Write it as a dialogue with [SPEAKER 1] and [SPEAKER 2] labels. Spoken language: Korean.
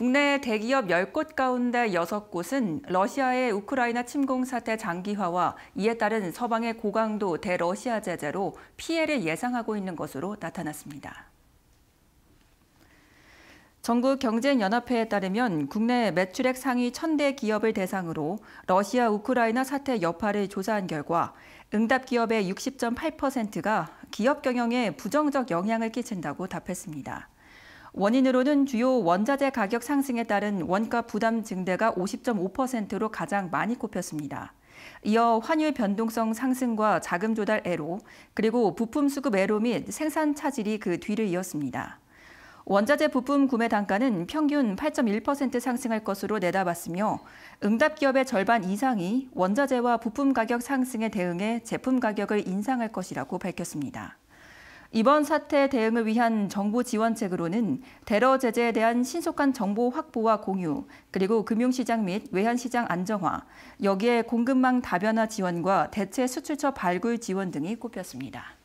[SPEAKER 1] 국내 대기업 10곳 가운데 6곳은 러시아의 우크라이나 침공 사태 장기화와 이에 따른 서방의 고강도 대러시아 제재로 피해를 예상하고 있는 것으로 나타났습니다. 전국경제연합회에 따르면 국내 매출액 상위 1000대 기업을 대상으로 러시아 우크라이나 사태 여파를 조사한 결과 응답 기업의 60.8%가 기업 경영에 부정적 영향을 끼친다고 답했습니다. 원인으로는 주요 원자재 가격 상승에 따른 원가 부담 증대가 50.5%로 가장 많이 꼽혔습니다. 이어 환율 변동성 상승과 자금 조달 애로, 그리고 부품 수급 애로 및 생산 차질이 그 뒤를 이었습니다. 원자재 부품 구매 단가는 평균 8.1% 상승할 것으로 내다봤으며 응답 기업의 절반 이상이 원자재와 부품 가격 상승에 대응해 제품 가격을 인상할 것이라고 밝혔습니다. 이번 사태 대응을 위한 정부 지원책으로는 테러 제재에 대한 신속한 정보 확보와 공유, 그리고 금융시장 및 외환시장 안정화, 여기에 공급망 다변화 지원과 대체 수출처 발굴 지원 등이 꼽혔습니다.